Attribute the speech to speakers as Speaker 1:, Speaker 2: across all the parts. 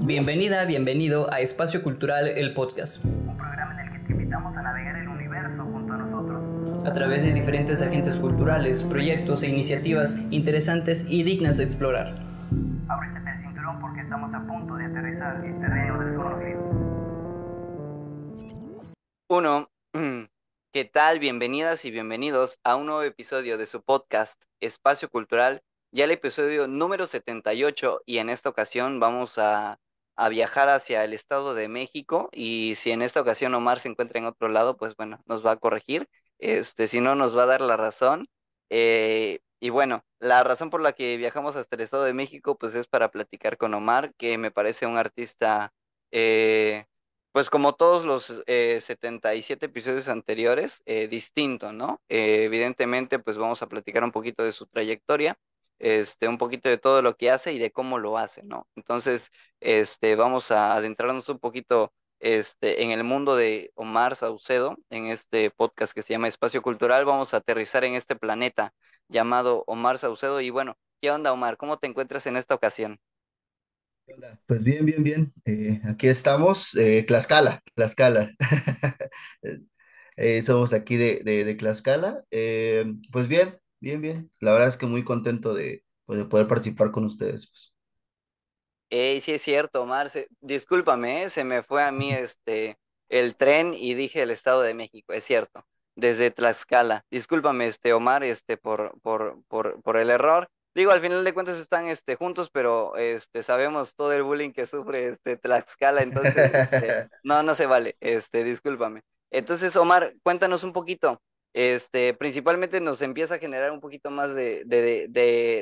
Speaker 1: Bienvenida, bienvenido a Espacio Cultural, el podcast. Un programa en el que te invitamos a navegar el universo junto a nosotros. A través de diferentes agentes culturales, proyectos e iniciativas interesantes y dignas de explorar. Ábrete el cinturón porque estamos a punto de aterrizar en terreno desconocido. Uno. ¿Qué tal? Bienvenidas y bienvenidos a un nuevo episodio de su podcast Espacio Cultural ya el episodio número 78 y en esta ocasión vamos a a viajar hacia el Estado de México y si en esta ocasión Omar se encuentra en otro lado, pues bueno, nos va a corregir, este, si no nos va a dar la razón. Eh, y bueno, la razón por la que viajamos hasta el Estado de México, pues es para platicar con Omar, que me parece un artista, eh, pues como todos los 77 eh, episodios anteriores, distinto, ¿no? evidentemente, pues vamos a platicar un poquito de su trayectoria este, un poquito de todo lo que hace y de cómo lo hace, ¿no? Entonces, este, vamos a adentrarnos un poquito este, en el mundo de Omar Saucedo, en este podcast que se llama Espacio Cultural, vamos a aterrizar en este planeta llamado Omar Saucedo. Y bueno, ¿qué onda, Omar? ¿Cómo te encuentras en esta ocasión?
Speaker 2: Pues bien, bien, bien. Eh, aquí estamos, eh, Tlaxcala, Tlaxcala. Eh, somos aquí de, de Tlaxcala. pues bien, Bien, bien. La verdad es que muy contento de, pues, poder participar con ustedes.
Speaker 1: Pues. sí es cierto, Omar. Discúlpame, ¿eh? se me fue a mí este el tren y dije el Estado de México, es cierto, desde Tlaxcala. Discúlpame, este Omar, este por por por, por el error. Digo, al final de cuentas están este juntos, pero este sabemos todo el bullying que sufre este Tlaxcala, entonces este, no no se vale. Este, discúlpame. Entonces, Omar, cuéntanos un poquito este, principalmente nos empieza a generar un poquito más de, de,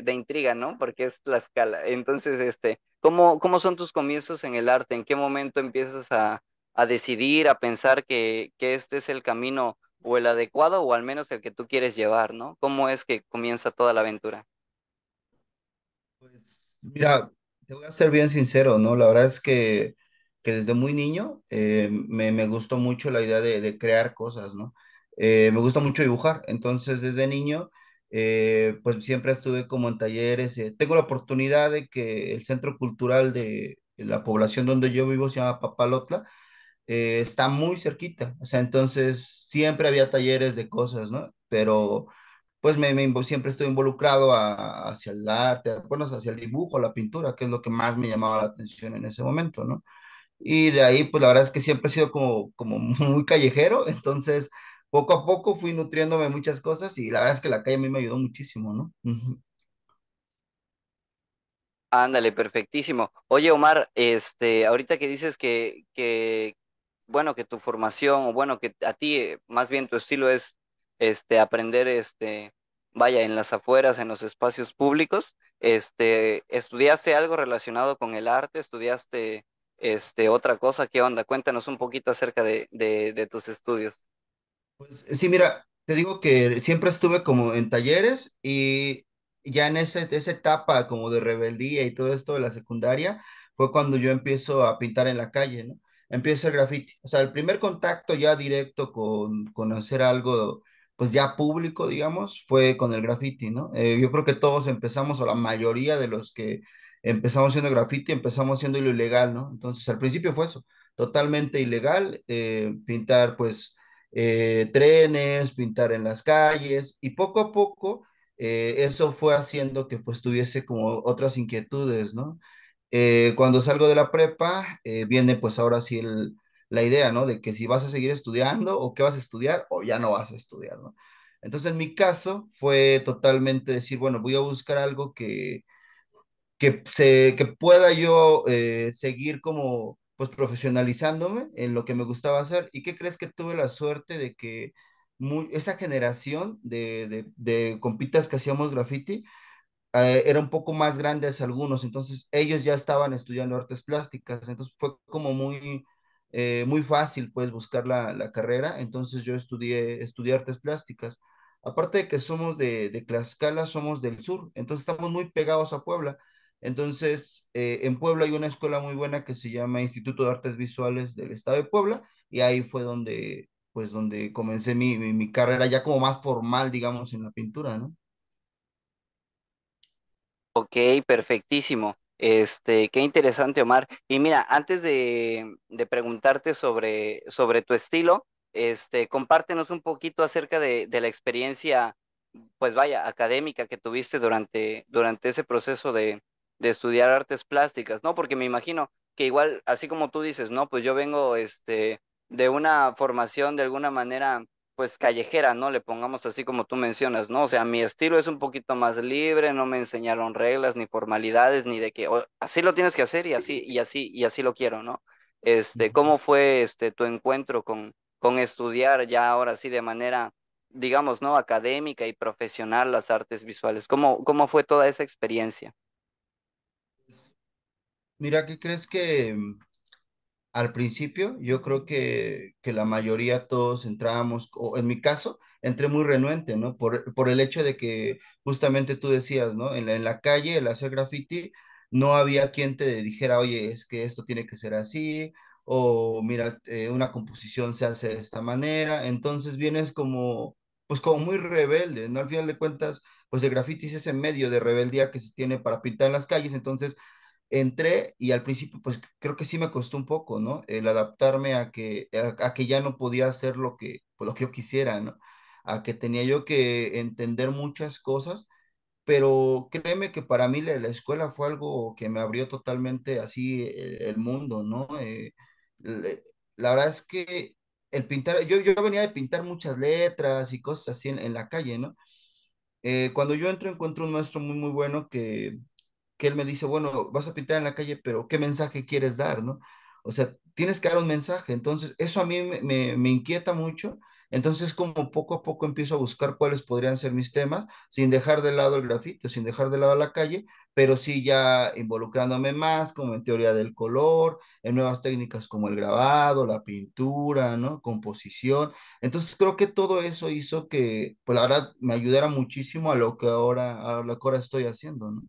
Speaker 1: de, intriga, ¿no? Porque es la escala. Entonces, este, ¿cómo, ¿cómo son tus comienzos en el arte? ¿En qué momento empiezas a, a decidir, a pensar que, que, este es el camino o el adecuado o al menos el que tú quieres llevar, ¿no? ¿Cómo es que comienza toda la aventura?
Speaker 2: Pues, mira, te voy a ser bien sincero, ¿no? La verdad es que, que desde muy niño eh, me, me, gustó mucho la idea de crear cosas, ¿no? Eh, me gusta mucho dibujar, entonces desde niño, eh, pues siempre estuve como en talleres. Eh, tengo la oportunidad de que el centro cultural de la población donde yo vivo se llama Papalotla, está muy cerquita, o sea, entonces siempre había talleres de cosas, ¿no? Pero pues me, siempre estoy involucrado hacia el arte, bueno, hacia el dibujo, la pintura, que es lo que más me llamaba la atención en ese momento, ¿no? Y de ahí, pues la verdad es que siempre he sido como, como muy callejero, entonces poco a poco fui nutriéndome muchas cosas y la verdad es que la calle a mí me ayudó muchísimo, ¿no?
Speaker 1: Ándale, perfectísimo. Oye, Omar, este, ahorita que dices que, que, bueno, que tu formación, o bueno, que a ti, eh, más bien tu estilo es este, aprender, este, vaya, en las afueras, en los espacios públicos, este, ¿estudiaste algo relacionado con el arte? ¿Estudiaste este, otra cosa? ¿Qué onda? Cuéntanos un poquito acerca de, de tus estudios.
Speaker 2: Pues, sí, mira, te digo que siempre estuve como en talleres y ya en esa etapa como de rebeldía y todo esto de la secundaria fue cuando yo empiezo a pintar en la calle, ¿no? Empiezo el graffiti. O sea, el primer contacto ya directo con, con hacer algo pues ya público, digamos, fue con el graffiti, ¿no? Eh, yo creo que todos empezamos, o la mayoría de los que empezamos haciendo graffiti, empezamos haciendo lo ilegal, ¿no? Entonces, al principio fue eso, totalmente ilegal, eh, pintar pues eh, trenes, pintar en las calles y poco a poco eh, eso fue haciendo que pues tuviese como otras inquietudes, ¿no? Eh, cuando salgo de la prepa viene pues ahora sí el, la idea, ¿no? De que si vas a seguir estudiando o qué vas a estudiar o ya no vas a estudiar, ¿no? Entonces en mi caso fue totalmente decir, bueno, voy a buscar algo que, que, se, que pueda yo seguir como pues profesionalizándome en lo que me gustaba hacer. ¿Y qué crees que tuve la suerte de que esa generación de, compitas que hacíamos graffiti eh, era un poco más grandes algunos, entonces ellos ya estaban estudiando artes plásticas, entonces fue como muy, eh, muy fácil pues buscar la, carrera, entonces yo estudié, estudié artes plásticas. Aparte de que somos de, de Tlaxcala, somos del sur, entonces estamos muy pegados a Puebla. Entonces, eh, en Puebla hay una escuela muy buena que se llama Instituto de Artes Visuales del Estado de Puebla y ahí fue donde, pues, donde comencé mi, carrera ya como más formal, digamos, en la pintura, ¿no?
Speaker 1: Ok, perfectísimo. Este, qué interesante, Omar. Y mira, antes de, preguntarte sobre, sobre tu estilo, este, compártenos un poquito acerca de, de, la experiencia, pues vaya, académica que tuviste durante, durante ese proceso de, de estudiar artes plásticas, ¿no? Porque me imagino que igual, así como tú dices, ¿no? Pues yo vengo este, de una formación de alguna manera, pues callejera, ¿no? Le pongamos así como tú mencionas, ¿no? O sea, mi estilo es un poquito más libre, no me enseñaron reglas ni formalidades, ni de que así lo tienes que hacer y así, y así, y así lo quiero, ¿no? Este, ¿cómo fue este tu encuentro con, con estudiar ya ahora sí de manera, digamos, ¿no? Académica y profesional las artes visuales. ¿Cómo, cómo fue toda esa experiencia?
Speaker 2: Mira, ¿qué crees que mm, al principio yo creo que, la mayoría todos entrábamos, o en mi caso, entré muy renuente, ¿no? Por, el hecho de que justamente tú decías, ¿no? En la, en la calle, el hacer graffiti, no había quien te dijera, oye, es que esto tiene que ser así, o mira, eh, una composición se hace de esta manera, entonces vienes como, pues como muy rebelde, ¿no? Al final de cuentas, pues el graffiti es ese medio de rebeldía que se tiene para pintar en las calles, entonces entré y al principio pues creo que sí me costó un poco, ¿no? El adaptarme a que, a, que ya no podía hacer lo que, pues, lo que yo quisiera, ¿no? A que tenía yo que entender muchas cosas, pero créeme que para mí la, escuela fue algo que me abrió totalmente así eh, el, mundo, ¿no? Eh, la verdad es que el pintar, yo, yo venía de pintar muchas letras y cosas así en, la calle, ¿no? Eh, cuando yo entro encuentro un maestro muy, muy bueno que él me dice, bueno, vas a pintar en la calle, pero ¿qué mensaje quieres dar, no? O sea, tienes que dar un mensaje. Entonces, eso a mí me, inquieta mucho. Entonces, como poco a poco empiezo a buscar cuáles podrían ser mis temas, sin dejar de lado el grafito, sin dejar de lado la calle, pero sí ya involucrándome más, como en teoría del color, en nuevas técnicas como el grabado, la pintura, ¿no? Composición. Entonces, creo que todo eso hizo que, pues la verdad, me ayudara muchísimo a lo que ahora, a lo que ahora estoy haciendo, ¿no?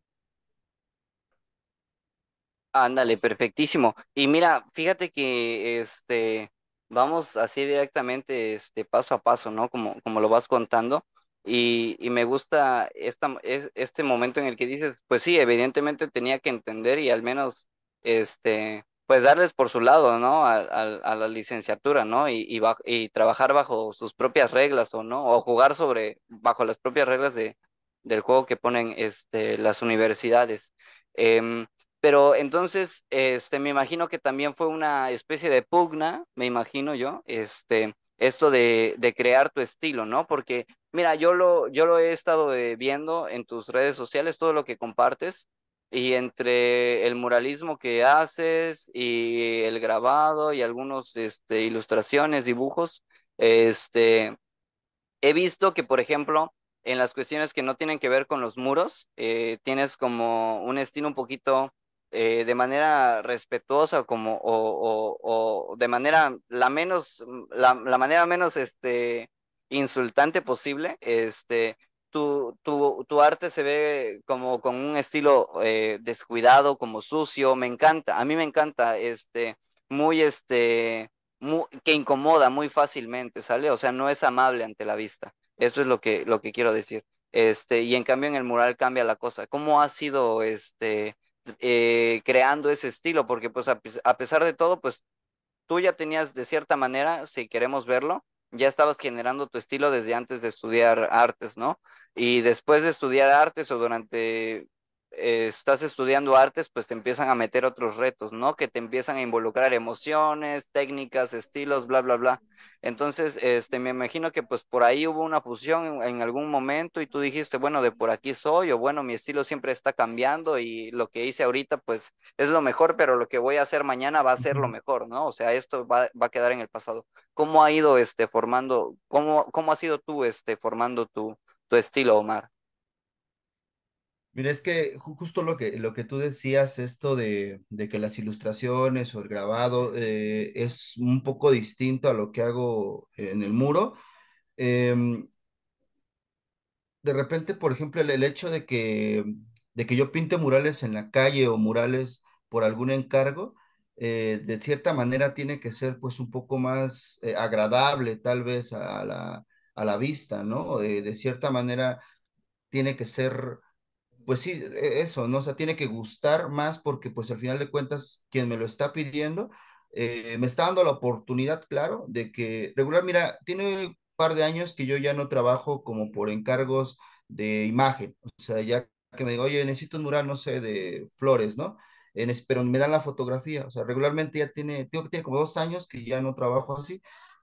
Speaker 1: Ándale, perfectísimo. Y mira, fíjate que este vamos así directamente, este paso a paso, ¿no? Como, como lo vas contando. Y, y me gusta esta, este momento en el que dices, pues sí, evidentemente tenía que entender y al menos, este, pues darles por su lado, ¿no? A, a, la licenciatura, ¿no? Y, y, trabajar bajo sus propias reglas o no, o jugar sobre, bajo las propias reglas de, del juego que ponen este, las universidades. Em, pero entonces, este, me imagino que también fue una especie de pugna, me imagino yo, este, esto de, de crear tu estilo, ¿no? Porque, mira, yo lo, yo lo he estado viendo en tus redes sociales, todo lo que compartes, y entre el muralismo que haces y el grabado y algunos este, ilustraciones, dibujos, este, he visto que, por ejemplo, en las cuestiones que no tienen que ver con los muros, eh, tienes como un estilo un poquito eh, de manera respetuosa como, o, o, o, de manera la menos, la, la manera menos este, insultante posible, este, tu, tu, tu, arte se ve como con un estilo eh, descuidado, como sucio, me encanta, a mí me encanta, este, muy, este, que incomoda muy fácilmente, ¿sale? O sea, no es amable ante la vista, eso es lo que, lo que quiero decir. Este, y en cambio en el mural cambia la cosa. ¿Cómo ha sido este, eh, creando ese estilo, porque pues a, a, pesar de todo, pues tú ya tenías de cierta manera, si queremos verlo, ya estabas generando tu estilo desde antes de estudiar artes, ¿no? Y después de estudiar artes o durante eh, estás estudiando artes, pues te empiezan a meter otros retos, ¿no? Que te empiezan a involucrar emociones, técnicas, estilos, bla, bla, bla. Entonces, este, me imagino que pues por ahí hubo una fusión en, algún momento y tú dijiste, bueno, de por aquí soy o bueno, mi estilo siempre está cambiando y lo que hice ahorita pues es lo mejor, pero lo que voy a hacer mañana va a ser lo mejor, ¿no? O sea, esto va, va a quedar en el pasado. ¿Cómo ha ido este formando, cómo, cómo ha sido tú este formando tu, tu estilo, Omar?
Speaker 2: Mira, es que justo lo que, lo que tú decías, esto de, que las ilustraciones o el grabado eh, es un poco distinto a lo que hago en el muro. Em, de repente, por ejemplo, el, hecho de que, de que yo pinte murales en la calle o murales por algún encargo, eh, de cierta manera tiene que ser pues un poco más eh, agradable tal vez a la, a la vista, ¿no? de cierta manera tiene que ser pues sí, e-, eso, ¿no? O sea, tiene que gustar más porque pues al final de cuentas quien me lo está pidiendo eh, me está dando la oportunidad, claro, de que regular, mira, tiene un par de años que yo ya no trabajo como por encargos de imagen, o sea, ya que me digo, oye, necesito un mural, no sé, de flores, ¿no? En, pero me dan la fotografía, o sea, regularmente ya tiene, tengo que tiene como dos años que ya no trabajo así.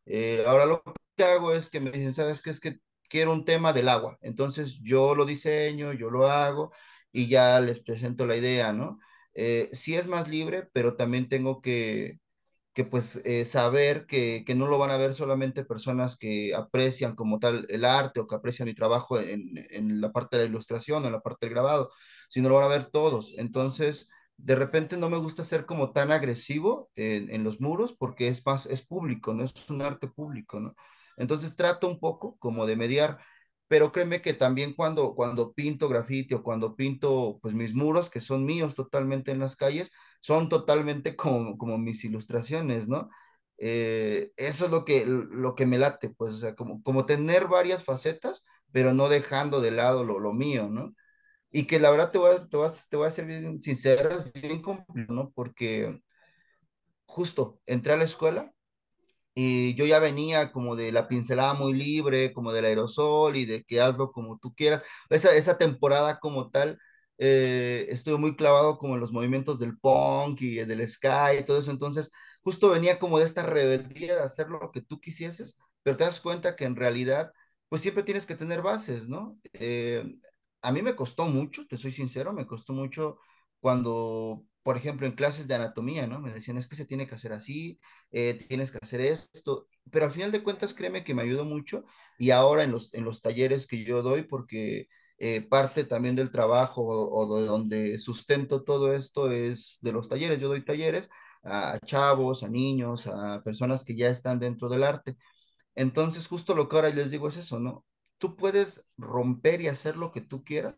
Speaker 2: Eh, ahora lo que hago es que me dicen, ¿sabes qué? Es que quiero un tema del agua. Entonces yo lo diseño, yo lo hago y ya les presento la idea, ¿no? Eh, sí es más libre, pero también tengo que, que pues eh, saber que, no lo van a ver solamente personas que aprecian como tal el arte o que aprecian mi trabajo en, la parte de la ilustración o en la parte del grabado, sino lo van a ver todos. Entonces, de repente no me gusta ser como tan agresivo en, en los muros porque es más, es público, ¿no? Es un arte público, ¿no? Entonces trato un poco como de mediar, pero créeme que también cuando, cuando pinto grafiti o cuando pinto pues mis muros, que son míos totalmente en las calles, son totalmente como, como mis ilustraciones, ¿no? Eh, eso es lo que, lo que me late, pues, o sea, como, como tener varias facetas, pero no dejando de lado lo, lo mío, ¿no? Y que la verdad te voy a, te voy te a ser bien sincero, bien complicado, ¿no? Porque justo entré a la escuela y yo ya venía como de la pincelada muy libre, como del aerosol y de que hazlo como tú quieras. Esa, esa temporada como tal, eh, estuve muy clavado como en los movimientos del punk y del sky y todo eso. Entonces, justo venía como de esta rebeldía de hacer lo que tú quisieses, pero te das cuenta que en realidad, pues siempre tienes que tener bases, ¿no? Eh, a mí me costó mucho, te soy sincero, me costó mucho cuando por ejemplo, en clases de anatomía, ¿no? Me decían, es que se tiene que hacer así, eh, tienes que hacer esto, pero al final de cuentas, créeme que me ayudó mucho y ahora en los, en los talleres que yo doy, porque eh, parte también del trabajo o, o, de donde sustento todo esto es de los talleres, yo doy talleres a chavos, a niños, a personas que ya están dentro del arte. Entonces, justo lo que ahora les digo es eso, ¿no? Tú puedes romper y hacer lo que tú quieras,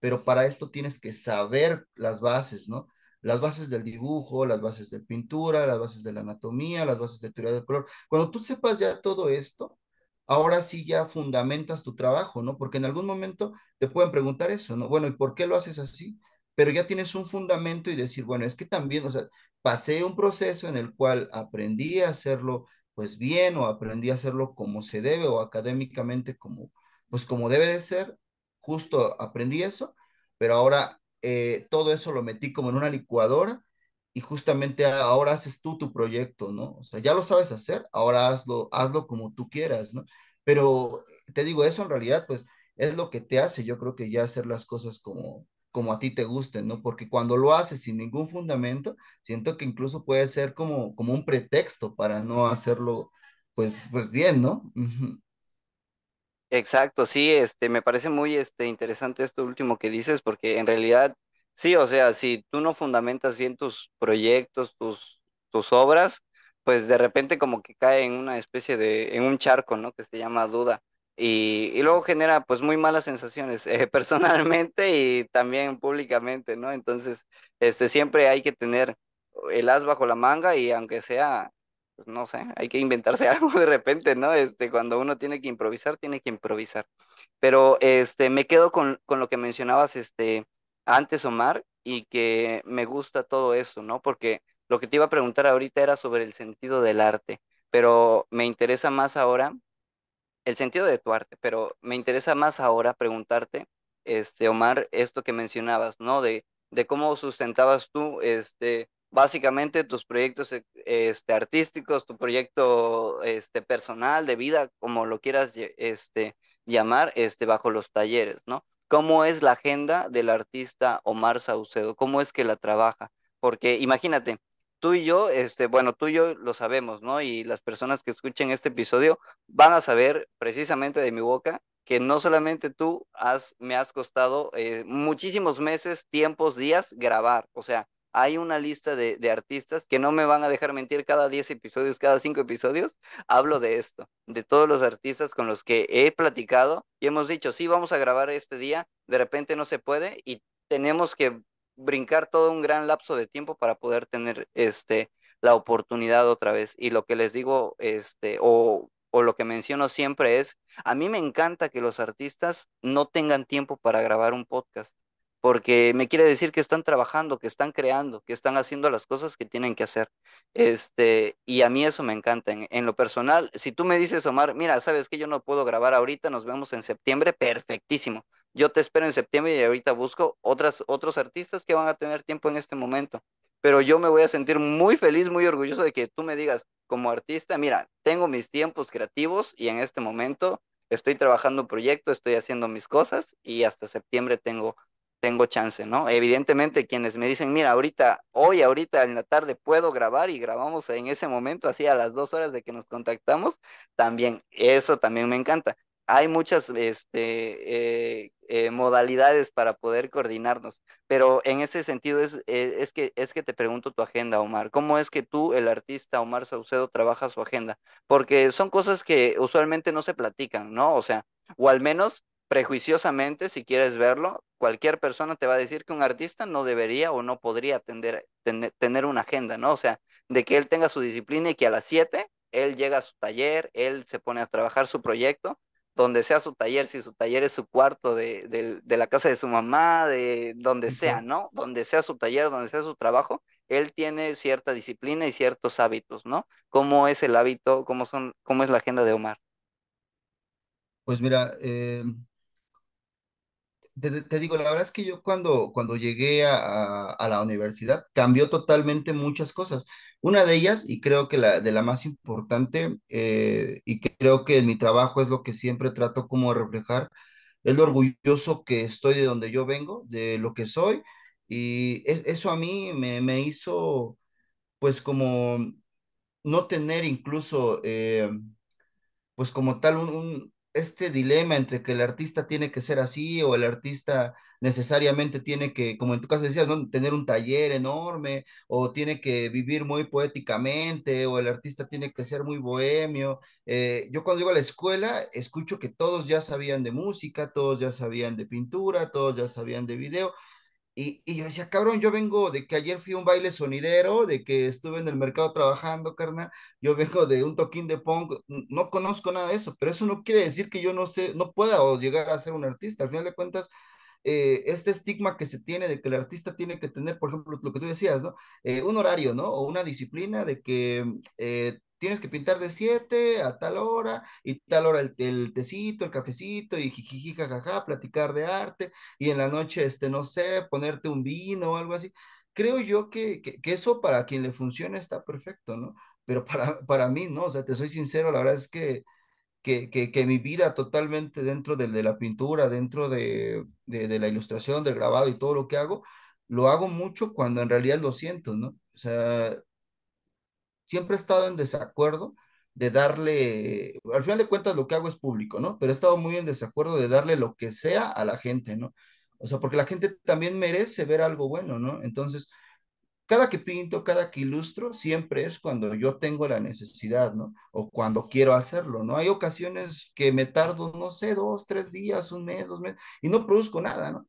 Speaker 2: pero para esto tienes que saber las bases, ¿no? las bases del dibujo, las bases de pintura, las bases de la anatomía, las bases de teoría del color. Cuando tú sepas ya todo esto, ahora sí ya fundamentas tu trabajo, ¿no? Porque en algún momento te pueden preguntar eso, ¿no? Bueno, ¿y por qué lo haces así? Pero ya tienes un fundamento y decir, bueno, es que también, o sea, pasé un proceso en el cual aprendí a hacerlo pues bien o aprendí a hacerlo como se debe o académicamente como pues como debe de ser, justo aprendí eso, pero ahora eh, todo eso lo metí como en una licuadora y justamente ahora haces tú tu proyecto, ¿no? O sea, ya lo sabes hacer, ahora hazlo, hazlo como tú quieras, ¿no? Pero eh, te digo, eso en realidad, pues, es lo que te hace, yo creo que ya hacer las cosas como, como a ti te gusten, ¿no? Porque cuando lo haces sin ningún fundamento, siento que incluso puede ser como, como un pretexto para no hacerlo, pues, pues bien, ¿no?
Speaker 1: Exacto, sí, este, me parece muy este, interesante esto último que dices, porque en realidad, sí, o sea, si tú no fundamentas bien tus proyectos, tus, tus obras, pues de repente como que cae en una especie de, en un charco, ¿no? Que se llama duda. Y, y luego genera pues muy malas sensaciones eh, personalmente y también públicamente, ¿no? Entonces, este, siempre hay que tener el as bajo la manga y aunque sea pues, no sé, hay que inventarse algo de repente, ¿no? Este, cuando uno tiene que improvisar, tiene que improvisar. Pero este, me quedo con, con lo que mencionabas este, antes, Omar, y que me gusta todo eso, ¿no? Porque lo que te iba a preguntar ahorita era sobre el sentido del arte, pero me interesa más ahora, el sentido de tu arte, pero me interesa más ahora preguntarte, este, Omar, esto que mencionabas, ¿no? De, de cómo sustentabas tú, este, básicamente tus proyectos eh, este, artísticos, tu proyecto este, personal, de vida, como lo quieras este, llamar, este, bajo los talleres, ¿no? ¿Cómo es la agenda del artista Omar Saucedo? ¿Cómo es que la trabaja? Porque imagínate, tú y yo, este, bueno, tú y yo lo sabemos, ¿no? Y las personas que escuchen este episodio van a saber precisamente de mi boca que no solamente tú has, me has costado eh, muchísimos meses, tiempos, días grabar. O sea, hay una lista de, artistas que no me van a dejar mentir cada 10 episodios, cada 5 episodios, hablo de esto, de todos los artistas con los que he platicado y hemos dicho, sí, vamos a grabar este día, de repente no se puede y tenemos que brincar todo un gran lapso de tiempo para poder tener este la oportunidad otra vez y lo que les digo este o o lo que menciono siempre es, a mí me encanta que los artistas no tengan tiempo para grabar un podcast porque me quiere decir que están trabajando, que están creando, que están haciendo las cosas que tienen que hacer. Este, y a mí eso me encanta. En, lo personal, si tú me dices, Omar, mira, sabes que yo no puedo grabar ahorita, nos vemos en septiembre, perfectísimo. Yo te espero en septiembre y ahorita busco otras, otros artistas que van a tener tiempo en este momento. Pero yo me voy a sentir muy feliz, muy orgulloso de que tú me digas, como artista, mira, tengo mis tiempos creativos y en este momento estoy trabajando un proyecto, estoy haciendo mis cosas y hasta septiembre tengo tengo chance, ¿no? Evidentemente, quienes me dicen, mira, ahorita, hoy, ahorita en la tarde puedo grabar y grabamos en ese momento, así a las dos horas de que nos contactamos, también, eso también me encanta. Hay muchas este, eh, eh, modalidades para poder coordinarnos, pero en ese sentido es, eh, es, que, es que te pregunto tu agenda, Omar. ¿Cómo es que tú, el artista Omar Saucedo, trabaja su agenda? Porque son cosas que usualmente no se platican, ¿no? O sea, o al menos prejuiciosamente, si quieres verlo, cualquier persona te va a decir que un artista no debería o no podría tener una agenda, ¿no? O sea, de que él tenga su disciplina y que a las 7 él llega a su taller, él se pone a trabajar su proyecto, donde sea su taller, si su taller es su cuarto de, de la casa de su mamá, de donde sea, ¿no? Donde sea su taller, donde sea su trabajo, él tiene cierta disciplina y ciertos hábitos, ¿no? ¿Cómo es el hábito, cómo, son, cómo es la agenda de Omar?
Speaker 2: Pues mira, eh, te, digo, la verdad es que yo cuando, cuando llegué a, la universidad cambió totalmente muchas cosas. Una de ellas, y creo que la, de la más importante, eh, y que creo que en mi trabajo es lo que siempre trato como de reflejar, es lo orgulloso que estoy de donde yo vengo, de lo que soy, y e, eso a mí me, hizo, pues como no tener incluso, eh, pues como tal, un este dilema entre que el artista tiene que ser así o el artista necesariamente tiene que, como en tu caso decías, tener un taller enorme o tiene que vivir muy poéticamente o el artista tiene que ser muy bohemio. Eh, yo cuando llego a la escuela escucho que todos ya sabían de música, todos ya sabían de pintura, todos ya sabían de video y, y, yo decía, cabrón, yo vengo de que ayer fui a un baile sonidero, de que estuve en el mercado trabajando, carnal, yo vengo de un toquín de punk, no conozco nada de eso, pero eso no quiere decir que yo no sé, no pueda llegar a ser un artista. Al final de cuentas, eh, este estigma que se tiene de que el artista tiene que tener, por ejemplo, lo que tú decías, ¿no? Eh, un horario, ¿no? O una disciplina de que eh, tienes que pintar de 7 a tal hora y tal hora el, el tecito, el cafecito y jijijija, jajaja, platicar de arte y en la noche, este, no sé, ponerte un vino o algo así. Creo yo que, eso para quien le funciona está perfecto, ¿no? Pero para, para mí, ¿no? O sea, te soy sincero, la verdad es que que, mi vida totalmente dentro de, la pintura, dentro de, de, la ilustración, del grabado y todo lo que hago, lo hago mucho cuando en realidad lo siento, ¿no? O sea, siempre he estado en desacuerdo de darle, al final de cuentas lo que hago es público, ¿no? Pero he estado muy en desacuerdo de darle lo que sea a la gente, ¿no? O sea, porque la gente también merece ver algo bueno, ¿no? Entonces, cada que pinto, cada que ilustro, siempre es cuando yo tengo la necesidad, ¿no? O cuando quiero hacerlo, ¿no? Hay ocasiones que me tardo, no sé, dos, tres días, un mes, dos meses, y no produzco nada, ¿no?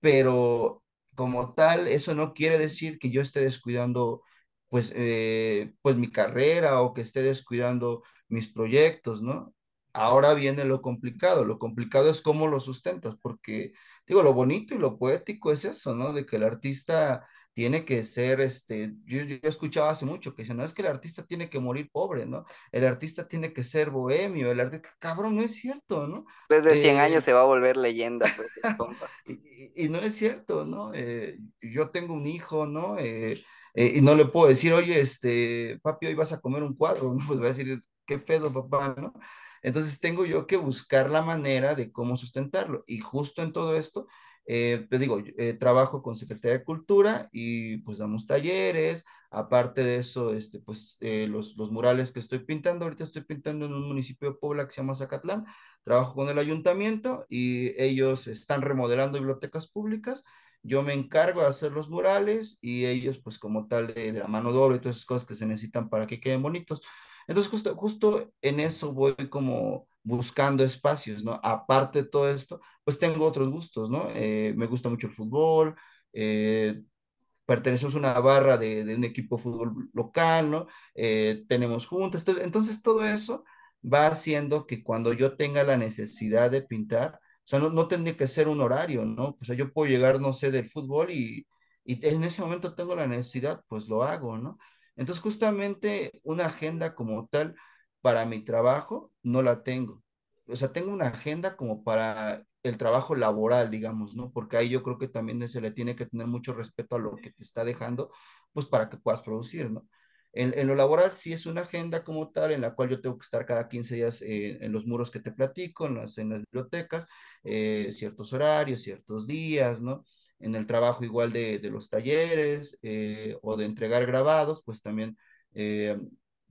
Speaker 2: Pero como tal, eso no quiere decir que yo esté descuidando, pues, eh, pues mi carrera o que esté descuidando mis proyectos, ¿no? Ahora viene lo complicado, lo complicado es cómo lo sustentas, porque digo, lo bonito y lo poético es eso, ¿no? De que el artista tiene que ser, este, yo, he escuchaba hace mucho que no es que el artista tiene que morir pobre, ¿no? El artista tiene que ser bohemio, el artista, cabrón, no es cierto, ¿no? Después de 100 eh, años se va a volver leyenda. Pues, y, no es cierto, ¿no? Eh, yo tengo un hijo, ¿no? Eh, y no le puedo decir, oye, este, papi, hoy vas a comer un cuadro, ¿no? Pues va a decir, ¿qué pedo, papá, ¿no? Entonces tengo yo que buscar la manera de cómo sustentarlo. Y justo en todo esto, eh, te digo, eh, trabajo con Secretaría de Cultura y pues damos talleres, aparte de eso, este, pues eh, los, los murales que estoy pintando, ahorita estoy pintando en un municipio de Puebla que se llama Zacatlán, trabajo con el ayuntamiento y ellos están remodelando bibliotecas públicas, yo me encargo de hacer los murales y ellos pues como tal de, la mano de y todas esas cosas que se necesitan para que queden bonitos. Entonces justo, justo en eso voy como buscando espacios, ¿no? Aparte de todo esto, pues tengo otros gustos, ¿no? Eh, me gusta mucho el fútbol, eh, pertenecemos a una barra de, un equipo de fútbol local, ¿no? Eh, tenemos juntas, entonces todo eso va haciendo que cuando yo tenga la necesidad de pintar, o sea, no, no tendría que ser un horario, ¿no? O sea, yo puedo llegar, no sé, del fútbol y, y en ese momento tengo la necesidad, pues lo hago, ¿no? Entonces, justamente una agenda como tal, para mi trabajo no la tengo. O sea, tengo una agenda como para el trabajo laboral, digamos, ¿no? Porque ahí yo creo que también se le tiene que tener mucho respeto a lo que te está dejando, pues para que puedas producir, ¿no? En, en, lo laboral sí es una agenda como tal, en la cual yo tengo que estar cada 15 días eh, en los muros que te platico, en las, en las bibliotecas, eh, ciertos horarios, ciertos días, ¿no? En el trabajo igual de, de los talleres eh, o de entregar grabados, pues también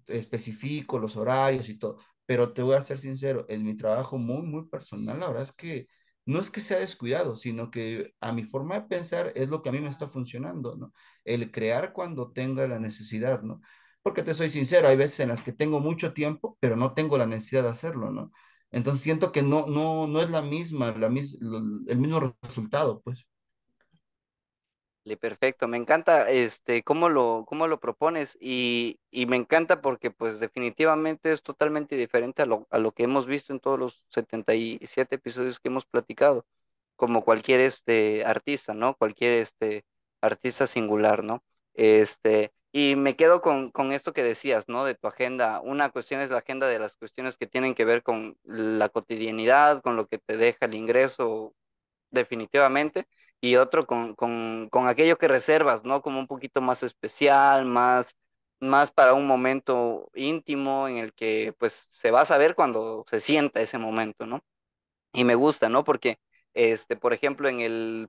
Speaker 2: especifico los horarios y todo, pero te voy a ser sincero, en mi trabajo muy, muy personal, la verdad es que no es que sea descuidado, sino que a mi forma de pensar es lo que a mí me está funcionando, ¿no? El crear cuando tenga la necesidad, ¿no? Porque te soy sincero, hay veces en las que tengo mucho tiempo, pero no tengo la necesidad de hacerlo, ¿no? Entonces siento que no, no, no es la misma, la mis, el mismo resultado, pues
Speaker 1: perfecto, me encanta este cómo lo, cómo lo propones y, me encanta porque pues definitivamente es totalmente diferente a lo, que hemos visto en todos los 77 episodios que hemos platicado, como cualquier este artista, ¿no? Cualquier este artista singular, ¿no? Este, y me quedo con, con esto que decías, ¿no? De tu agenda. Una cuestión es la agenda de las cuestiones que tienen que ver con la cotidianidad, con lo que te deja el ingreso definitivamente, y otro con, con, aquello que reservas, ¿no? Como un poquito más especial, más, más para un momento íntimo en el que pues se va a saber cuando se sienta ese momento, ¿no? Y me gusta, ¿no? Porque, este, por ejemplo, en el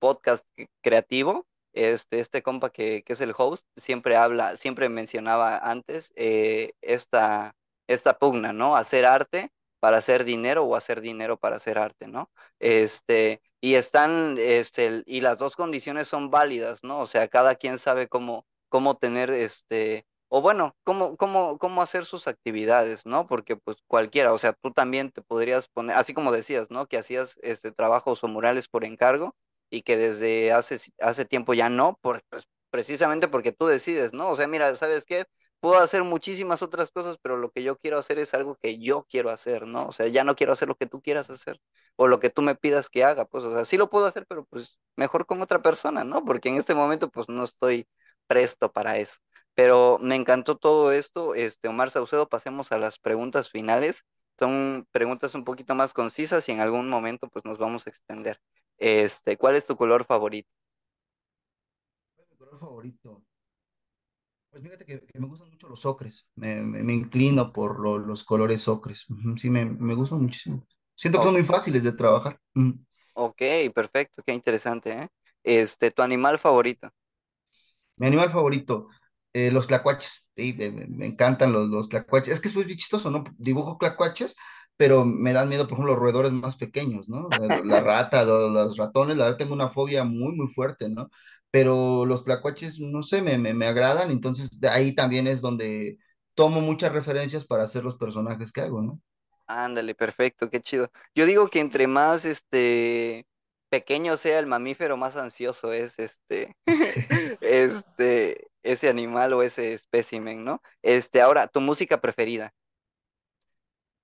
Speaker 1: podcast creativo, este, este compa que, es el host siempre habla, siempre mencionaba antes eh, esta, esta pugna, ¿no? Hacer arte para hacer dinero o hacer dinero para hacer arte, ¿no? Este, y están, este, y las dos condiciones son válidas, ¿no? O sea, cada quien sabe cómo, cómo tener, este, o bueno, cómo, cómo, cómo hacer sus actividades, ¿no? Porque pues cualquiera, o sea, tú también te podrías poner, así como decías, ¿no? Que hacías este, trabajos o murales por encargo y que desde hace, hace tiempo ya no, pues, precisamente porque tú decides, ¿no? O sea, mira, ¿sabes qué? puedo hacer muchísimas otras cosas, pero lo que yo quiero hacer es algo que yo quiero hacer, ¿no? O sea, ya no quiero hacer lo que tú quieras hacer o lo que tú me pidas que haga, pues, o sea, sí lo puedo hacer, pero pues mejor con otra persona, ¿no? Porque en este momento pues no estoy presto para eso. Pero me encantó todo esto, este Omar Saucedo, pasemos a las preguntas finales. Son preguntas un poquito más concisas y en algún momento pues nos vamos a extender. Este, ¿cuál es tu color favorito?
Speaker 2: ¿Cuál es mi color favorito? Pues fíjate que, me gustan mucho los ocres. Me, inclino por los colores ocres. Sí, me, me, gustan muchísimo. Siento que son muy fáciles de trabajar.
Speaker 1: Ok, perfecto, qué interesante, ¿eh? Este, ¿tu animal favorito?
Speaker 2: Mi animal favorito, eh, los tlacuaches. Sí, me, encantan los, los tlacuaches. Es que es muy chistoso, ¿no? Dibujo tlacuaches, pero me dan miedo, por ejemplo, los roedores más pequeños, ¿no? La, rata, los, los, ratones, la verdad tengo una fobia muy, muy fuerte, ¿no? pero los tlacuaches, no sé, me, agradan, entonces de ahí también es donde tomo muchas referencias para hacer los personajes que hago, ¿no?
Speaker 1: Ándale, perfecto, qué chido. Yo digo que entre más este pequeño sea el mamífero, más ansioso es este, este, ese animal o ese espécimen, ¿no? Este, ahora, tu música preferida.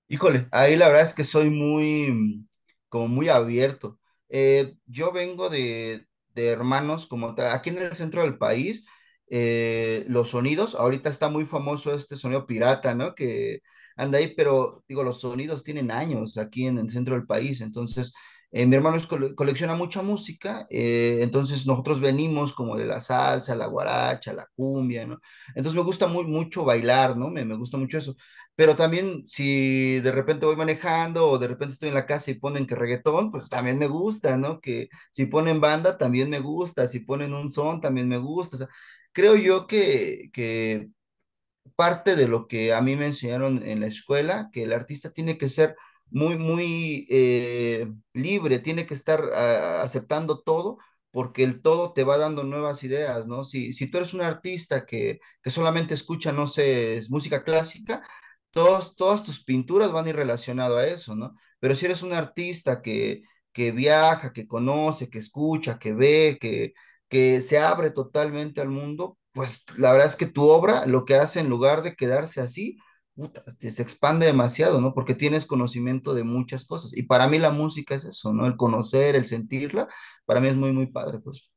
Speaker 2: Híjole, ahí la verdad es que soy muy, como muy abierto. Eh, yo vengo de, hermanos como Aquí en el centro del país, eh, los sonidos, ahorita está muy famoso este sonido pirata, ¿no? Que anda ahí, pero digo, los sonidos tienen años aquí en el centro del país, entonces eh, mi hermano es colecciona mucha música, eh, entonces nosotros venimos como de la salsa, la guaracha, la cumbia, ¿no? Entonces me gusta muy, mucho bailar, ¿no? Me, me gusta mucho eso. Pero también si de repente voy manejando o de repente estoy en la casa y ponen que reggaetón, pues también me gusta, ¿no? Que si ponen banda, también me gusta, si ponen un son, también me gusta. O sea, creo yo que, que parte de lo que a mí me enseñaron en la escuela, que el artista tiene que ser muy, muy eh, libre, tiene que estar ah, aceptando todo porque el todo te va dando nuevas ideas, ¿no? Si, tú eres un artista que, solamente escucha, no sé, música clásica, todos, todas tus pinturas van a ir relacionado a eso, ¿no? Pero si eres un artista que, que viaja, que conoce, que escucha, que ve, que, que se abre totalmente al mundo, pues la verdad es que tu obra lo que hace en lugar de quedarse así, se expande demasiado, ¿no? Porque tienes conocimiento de muchas cosas. Y para mí la música es eso, ¿no? El conocer, el sentirla, para mí es muy, muy padre, pues.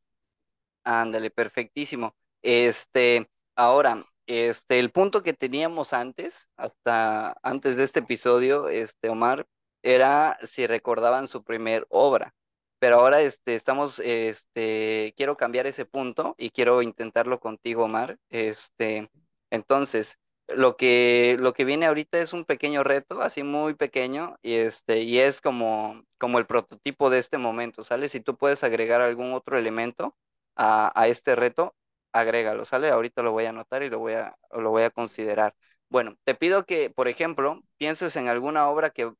Speaker 1: Ándale, perfectísimo. Este, ahora, este, el punto que teníamos antes, hasta antes de este episodio, este, Omar, era si recordaban su primer obra. Pero ahora, este, estamos, este, quiero cambiar ese punto y quiero intentarlo contigo, Omar. Este, entonces, lo que, lo que viene ahorita es un pequeño reto, así muy pequeño, y, este, y es como, como el prototipo de este momento, ¿sale? Si tú puedes agregar algún otro elemento a, este reto, agrégalo, ¿sale? Ahorita lo voy a anotar y lo voy a, lo voy a considerar. Bueno, te pido que, por ejemplo, pienses en alguna obra que,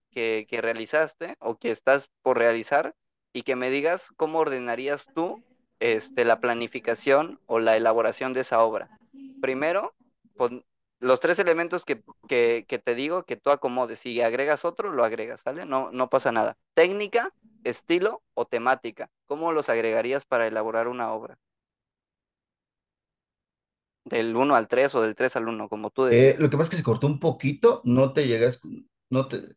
Speaker 1: realizaste o que estás por realizar y que me digas cómo ordenarías tú este, la planificación o la elaboración de esa obra. Primero, los tres elementos que, que, te digo que tú acomodes. Si agregas otro, lo agregas, ¿sale? No, no pasa nada. Técnica, estilo o temática. ¿Cómo los agregarías para elaborar una obra? Del 1 al 3 o del 3 al 1, como tú eh, decías. lo
Speaker 2: que pasa es que se cortó un poquito, no te llegas, no te,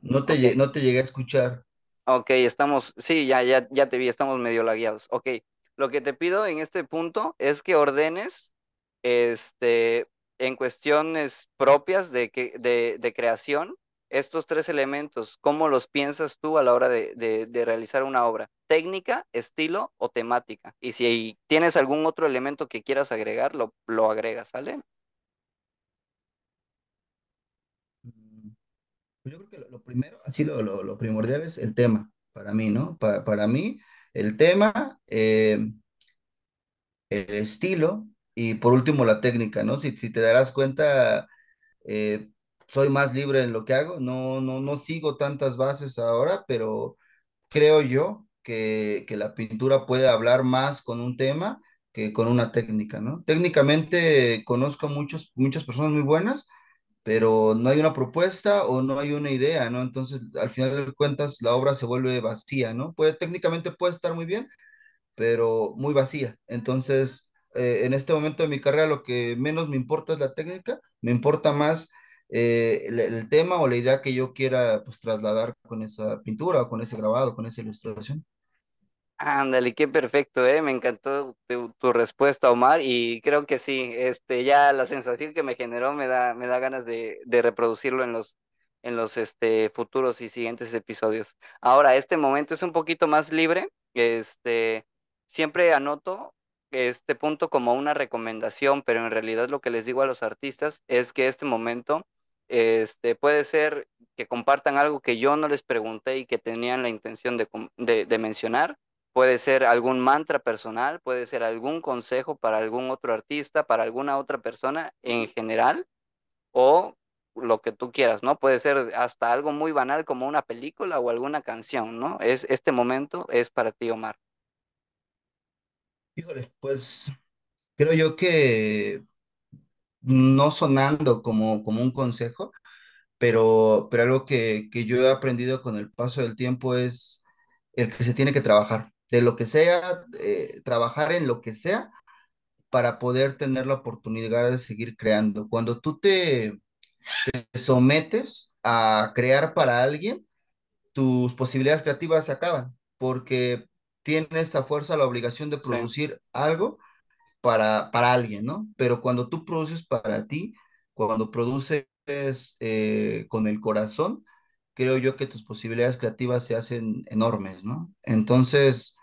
Speaker 2: no te, no te llegué a escuchar.
Speaker 1: Ok, estamos, sí, ya, ya, ya te vi, estamos medio lagueados. Ok, lo que te pido en este punto es que ordenes este, en cuestiones propias de, de creación, estos tres elementos, ¿cómo los piensas tú a la hora de, realizar una obra? Técnica, estilo o temática. Y si tienes algún otro elemento que quieras agregar, lo, agregas, ¿sale?
Speaker 2: Mm, pues yo creo que lo, primero, así lo, lo, primordial es el tema, para mí, ¿no? Para, mí, el tema, eh, el estilo, y por último, la técnica, ¿no? Si, si te darás cuenta, eh, soy más libre en lo que hago, no, no, no sigo tantas bases ahora, pero creo yo que, la pintura puede hablar más con un tema que con una técnica, ¿no? Técnicamente conozco muchos, muchas personas muy buenas, pero no hay una propuesta o no hay una idea, ¿no? Entonces, al final de cuentas, la obra se vuelve vacía, ¿no? Puede, técnicamente puede estar muy bien, pero muy vacía. Entonces, eh, en este momento de mi carrera lo que menos me importa es la técnica, me importa más eh, el, tema o la idea que yo quiera pues, trasladar con esa pintura, o con ese grabado, con esa ilustración.
Speaker 1: Ándale, qué perfecto, ¿eh? me encantó tu, tu, respuesta, Omar, y creo que sí, este, ya la sensación que me generó me da, me da ganas de, de reproducirlo en los, en los este, futuros y siguientes episodios. Ahora, este momento es un poquito más libre, este, siempre anoto este punto como una recomendación, pero en realidad lo que les digo a los artistas es que este momento este, puede ser que compartan algo que yo no les pregunté y que tenían la intención de, de, mencionar. Puede ser algún mantra personal, puede ser algún consejo para algún otro artista, para alguna otra persona en general, o lo que tú quieras, ¿no? Puede ser hasta algo muy banal como una película o alguna canción, ¿no? Es, este momento es para ti, Omar.
Speaker 2: Híjole, pues creo yo que no sonando como, como un consejo, pero, pero algo que, yo he aprendido con el paso del tiempo es el que se tiene que trabajar, de lo que sea, eh, trabajar en lo que sea para poder tener la oportunidad de seguir creando. Cuando tú te sometes a crear para alguien, tus posibilidades creativas se acaban, porque tiene esa fuerza la obligación de producir algo para, alguien, ¿no? Pero cuando tú produces para ti, cuando produces eh, con el corazón, creo yo que tus posibilidades creativas se hacen enormes, ¿no? Entonces,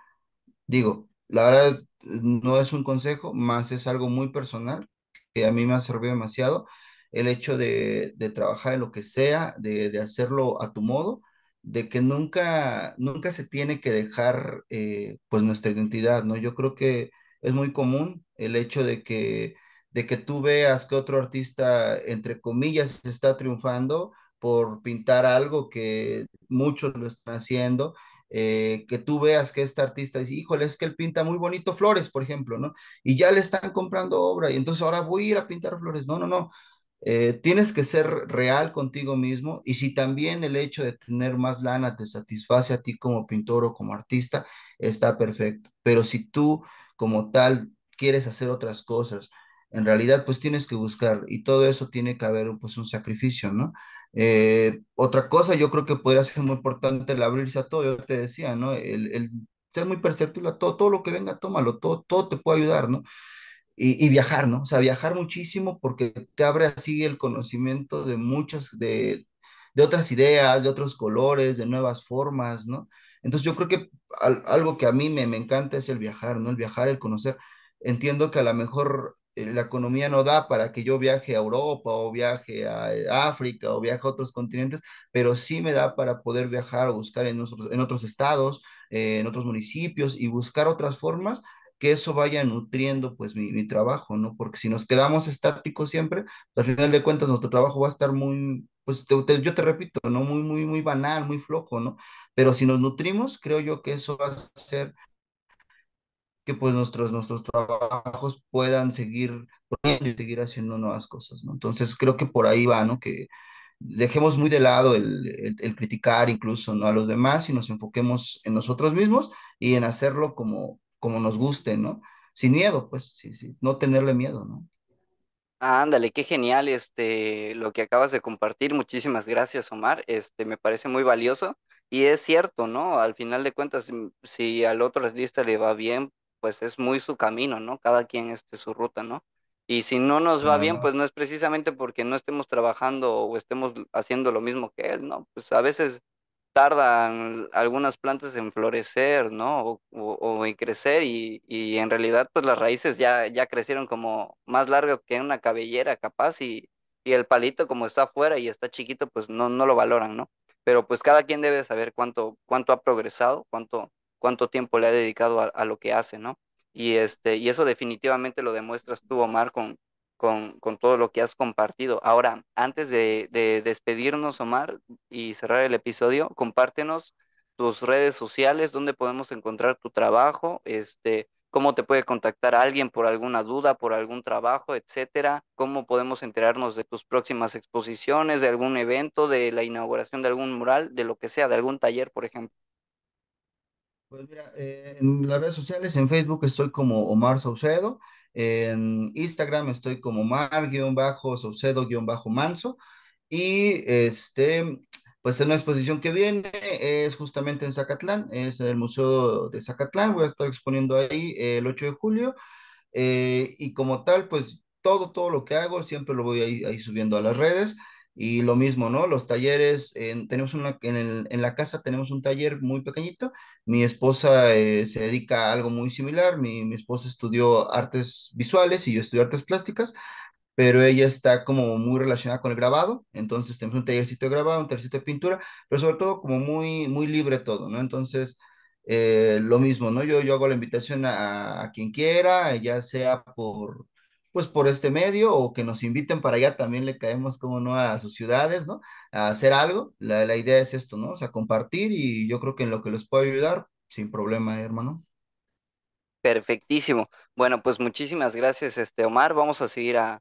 Speaker 2: digo, la verdad no es un consejo, más es algo muy personal que a mí me ha servido demasiado el hecho de, trabajar en lo que sea, de hacerlo a tu modo de que nunca, nunca se tiene que dejar eh, pues nuestra identidad, ¿no? Yo creo que es muy común el hecho de que, de que tú veas que otro artista, entre comillas, está triunfando por pintar algo que muchos lo están haciendo, eh, que tú veas que este artista dice, híjole, es que él pinta muy bonito flores, por ejemplo, ¿no? Y ya le están comprando obra y entonces ahora voy a ir a pintar flores. No, no, no. Eh, tienes que ser real contigo mismo y si también el hecho de tener más lana te satisface a ti como pintor o como artista, está perfecto. Pero si tú como tal quieres hacer otras cosas, en realidad pues tienes que buscar y todo eso tiene que haber pues un sacrificio, ¿no? Eh, otra cosa yo creo que podría ser muy importante el abrirse a todo, yo te decía, ¿no? El, ser muy perceptible a todo, todo lo que venga, tómalo, todo, todo te puede ayudar, ¿no? y, viajar, ¿no? O sea, viajar muchísimo porque te abre así el conocimiento de muchas, de, otras ideas, de otros colores, de nuevas formas, ¿no? Entonces yo creo que algo que a mí me, encanta es el viajar, ¿no? El viajar, el conocer. Entiendo que a lo mejor eh, la economía no da para que yo viaje a Europa o viaje a eh, África o viaje a otros continentes, pero sí me da para poder viajar o buscar en otros, en otros estados, eh, en otros municipios y buscar otras formas que eso vaya nutriendo pues mi, trabajo, ¿no? Porque si nos quedamos estáticos siempre, pues, al final de cuentas nuestro trabajo va a estar muy, pues yo te repito, ¿no? Muy, muy, muy banal, muy flojo, ¿no? Pero si nos nutrimos, creo yo que eso va a hacer que pues nuestros, nuestros trabajos puedan seguir y seguir haciendo nuevas cosas, ¿no? Entonces creo que por ahí va, ¿no? Que dejemos muy de lado el, el criticar incluso, ¿no? A los demás y nos enfoquemos en nosotros mismos y en hacerlo como, como nos guste, ¿no? Sin miedo, pues, sí, sí, no tenerle miedo, ¿no? ándale,
Speaker 1: qué genial este, lo que acabas de compartir. Muchísimas gracias, Omar. Este, me parece muy valioso. Y es cierto, ¿no? Al final de cuentas, mm, si al otro artista le va bien, pues es muy su camino, ¿no? Cada quien este, su ruta, ¿no? Y si no nos va bien, pues no es precisamente porque no estemos trabajando o estemos haciendo lo mismo que él, ¿no? Pues a veces tardan algunas plantas en florecer, ¿no? O, en crecer y, en realidad pues las raíces ya, ya crecieron como más largas que una cabellera capaz y, y el palito como está afuera y está chiquito pues no, no lo valoran, ¿no? Pero pues cada quien debe saber cuánto, cuánto ha progresado, cuánto, cuánto tiempo le ha dedicado a, lo que hace, ¿no? Y, este, y eso definitivamente lo demuestras tú, Omar, con, con, todo lo que has compartido. Ahora, antes de, de despedirnos, Omar, y cerrar el episodio, compártenos tus redes sociales, dónde podemos encontrar tu trabajo, este, cómo te puede contactar alguien por alguna duda, por algún trabajo, etcétera, cómo podemos enterarnos de tus próximas exposiciones, de algún evento, de la inauguración de algún mural, de lo que sea, de algún taller, por ejemplo.
Speaker 2: Pues mira, eh, en las redes sociales, en Facebook estoy como Omar Saucedo, en Instagram estoy como mar-saucedo-manso. Y este, pues en la exposición que viene es justamente en Zacatlán, es en el Museo de Zacatlán, voy a estar exponiendo ahí el 8 de julio. Eh, y como tal, pues todo, todo lo que hago siempre lo voy ahí subiendo a las redes. Y lo mismo, ¿no? Los talleres, en, tenemos una, en, en, la casa tenemos un taller muy pequeñito. Mi esposa eh, se dedica a algo muy similar. Mi, mi, esposa estudió artes visuales y yo estudio artes plásticas, pero ella está como muy relacionada con el grabado. Entonces tenemos un tallercito de grabado, un tallercito de pintura, pero sobre todo como muy, muy libre todo, ¿no? Entonces, eh, lo mismo, ¿no? Yo, yo hago la invitación a quien quiera, ya sea por pues por este medio o que nos inviten para allá, también le caemos, como no, a sus ciudades, ¿no? A hacer algo. La, idea es esto, ¿no? O sea, compartir y yo creo que en lo que les puedo ayudar, sin problema, hermano.
Speaker 1: Perfectísimo. Bueno, pues muchísimas gracias, este Omar. Vamos a seguir a,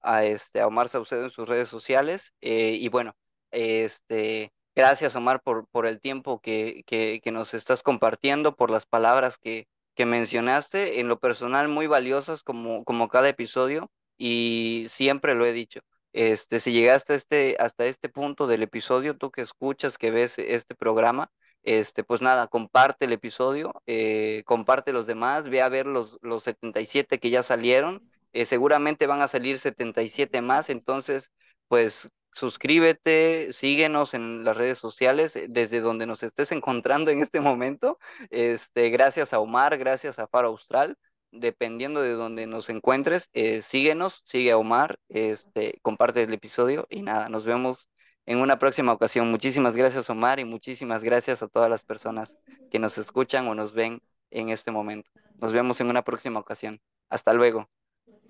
Speaker 1: a este, a Omar Saucedo en sus redes sociales. Eh, y bueno, este, gracias Omar por, por el tiempo que, que nos estás compartiendo, por las palabras que, que mencionaste, en lo personal muy valiosas como, como cada episodio y siempre lo he dicho. Este, si llegaste este, hasta este punto del episodio, tú que escuchas, que ves este programa, este, pues nada, comparte el episodio, eh, comparte los demás, ve a ver los, los 77 que ya salieron, eh, seguramente van a salir 77 más, entonces, pues suscríbete, síguenos en las redes sociales, eh, desde donde nos estés encontrando en este momento. Este, gracias a Omar, gracias a Faro Austral. Dependiendo de donde nos encuentres, eh, síguenos, sigue a Omar, este, comparte el episodio y nada, nos vemos en una próxima ocasión. Muchísimas gracias, Omar, y muchísimas gracias a todas las personas que nos escuchan o nos ven en este momento. Nos vemos en una próxima ocasión. Hasta luego.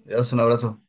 Speaker 2: Dios, un abrazo.